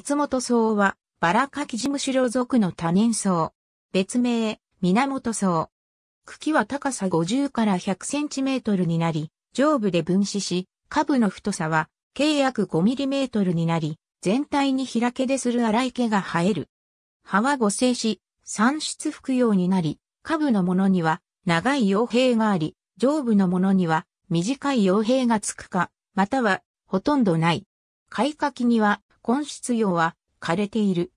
三本草は、バラカキジムシロ属の多年草。別名、源草。茎は高さ50から100センチメートルになり、上部で分子し、下部の太さは、計約5ミリメートルになり、全体に開けでする荒い毛が生える。葉は五性し、産出服用になり、下部のものには、長い傭兵があり、上部のものには、短い傭兵がつくか、または、ほとんどない。開花期には、根室葉は枯れている。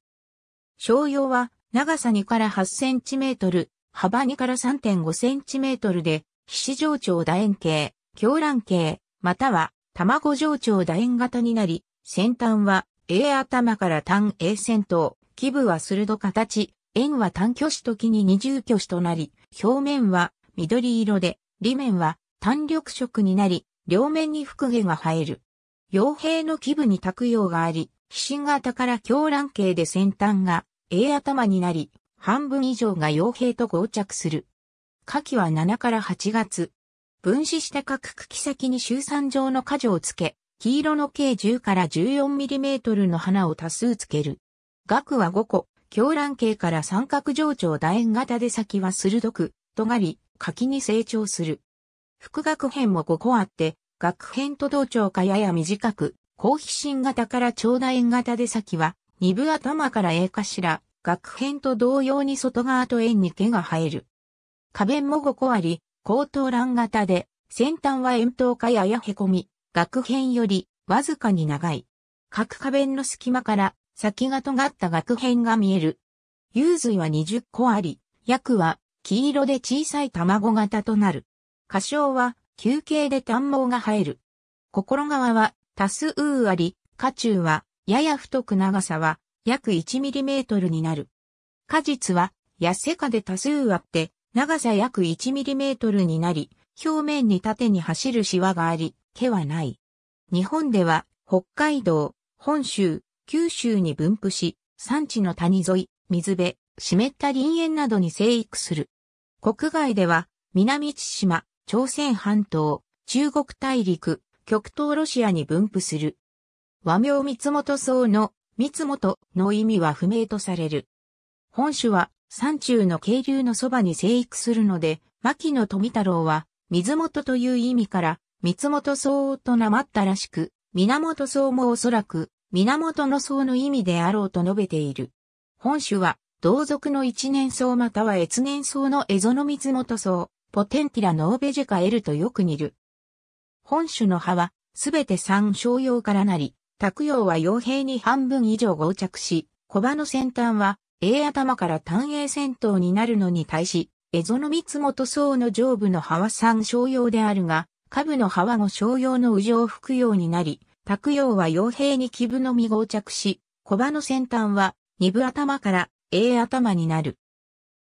小葉は長さ2から8センチメートル、幅2から3.5センチメートルで、皮脂状腸楕円形、狂乱形、または卵状腸楕円型になり、先端は A 頭から単 A 先頭、基部は鋭形、円は単挙子時に二重挙子となり、表面は緑色で、裏面は単緑色になり、両面に複毛が生える。傭兵の基部に卓葉があり、寄進型から狂乱形で先端が A 頭になり、半分以上が傭兵と合着する。柿は7から8月。分子した各茎先に周産状の果樹をつけ、黄色の計10から 14mm の花を多数つける。額は5個、狂乱形から三角上長楕円型で先は鋭く、尖り、柿に成長する。副学編も5個あって、学編と同長かやや短く、好奇心型から長大円型で先は、二部頭からし頭、学編と同様に外側と円に毛が生える。花弁も5個あり、高等欄型で、先端は円筒かやや凹み、学編よりわずかに長い。各花弁の隙間から先が尖った学編が見える。幽髄は20個あり、薬は黄色で小さい卵型となる。花椒は球形で短毛が生える。心側は多数あり、花中は、やや太く長さは、約1ミリメートルになる。果実は、痩せかで多数あって、長さ約1ミリメートルになり、表面に縦に走るシワがあり、毛はない。日本では、北海道、本州、九州に分布し、山地の谷沿い、水辺、湿った林園などに生育する。国外では、南千島、朝鮮半島、中国大陸、極東ロシアに分布する。和名三本草の三本の意味は不明とされる。本種は山中の渓流のそばに生育するので、牧野富太郎は水元という意味から三本草となまったらしく、源草もおそらく源の草の意味であろうと述べている。本種は同族の一年草または越年草のエゾノミズモト草、ポテンティラノーベジカエルとよく似る。本種の葉は、すべて三小用からなり、卓用は傭兵に半分以上合着し、小葉の先端は、A 頭から単 A 先頭になるのに対し、蝦夷の三元層の上部の葉は三小用であるが、下部の葉は五小用の右上ようになり、卓用は傭兵に基部のみ合着し、小葉の先端は、二部頭から A 頭になる。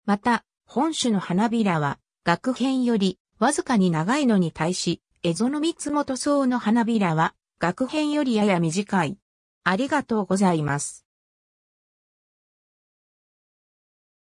また、本種の花びらは、学編より、わずかに長いのに対し、蝦夷のツつも塗装の花びらは、額編よりやや短い。ありがとうございます。